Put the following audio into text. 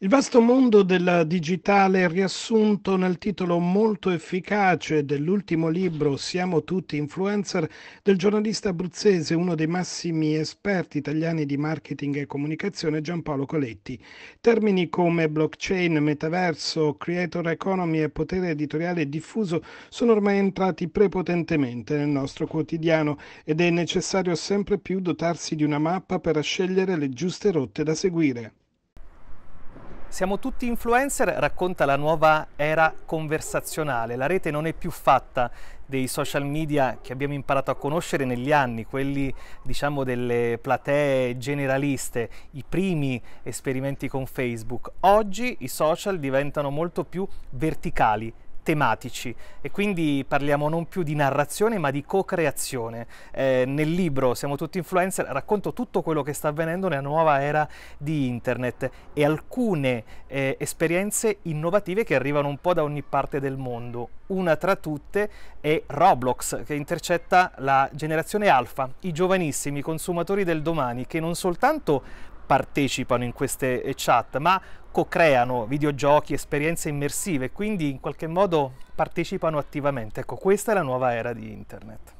Il vasto mondo della digitale è riassunto nel titolo molto efficace dell'ultimo libro Siamo tutti influencer del giornalista abruzzese, uno dei massimi esperti italiani di marketing e comunicazione, Giampaolo Coletti. Termini come blockchain, metaverso, creator economy e potere editoriale diffuso sono ormai entrati prepotentemente nel nostro quotidiano ed è necessario sempre più dotarsi di una mappa per scegliere le giuste rotte da seguire. Siamo tutti influencer racconta la nuova era conversazionale. La rete non è più fatta dei social media che abbiamo imparato a conoscere negli anni, quelli diciamo delle platee generaliste, i primi esperimenti con Facebook. Oggi i social diventano molto più verticali, tematici e quindi parliamo non più di narrazione ma di co-creazione. Eh, nel libro Siamo tutti influencer racconto tutto quello che sta avvenendo nella nuova era di internet e alcune eh, esperienze innovative che arrivano un po' da ogni parte del mondo. Una tra tutte è Roblox che intercetta la generazione alfa, i giovanissimi consumatori del domani che non soltanto partecipano in queste eh, chat, ma co-creano videogiochi, esperienze immersive, quindi in qualche modo partecipano attivamente. Ecco, questa è la nuova era di Internet.